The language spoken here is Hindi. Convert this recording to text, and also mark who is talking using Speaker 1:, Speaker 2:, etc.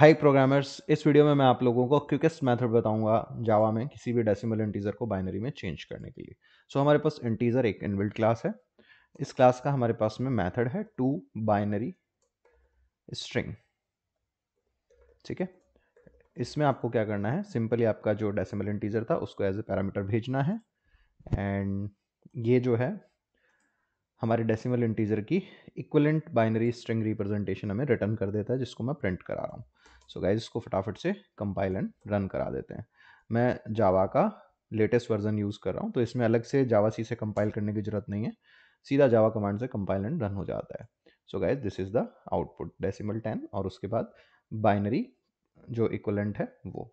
Speaker 1: हाई प्रोग्रामर्स इस वीडियो में मैं आप लोगों को क्विकेस्ट मेथड बताऊंगा जावा में किसी भी डेसिमल इंटीजर को बाइनरी में चेंज करने के लिए सो so, हमारे पास इंटीजर एक इनबिल्ड क्लास है इस क्लास का हमारे पास में मेथड है टू बाइनरी स्ट्रिंग ठीक है इसमें आपको क्या करना है सिंपली आपका जो डेसिमल इंटीजर था उसको एज ए पैरामीटर भेजना है एंड ये जो है हमारे डेसिमल इंटीजर की इक्वलेंट बाइनरी स्ट्रिंग रिप्रेजेंटेशन हमें रिटर्न कर देता है जिसको मैं प्रिंट करा रहा हूँ सो गाइज इसको फटाफट से कंपाइल एंड रन करा देते हैं मैं जावा का लेटेस्ट वर्जन यूज़ कर रहा हूँ तो इसमें अलग से जावा सी से कंपाइल करने की ज़रूरत नहीं है सीधा जावा कमांड से कंपाइल एंड रन हो जाता है so guys this is the output decimal ten और उसके बाद बाइनरी जो इक्वलेंट है वो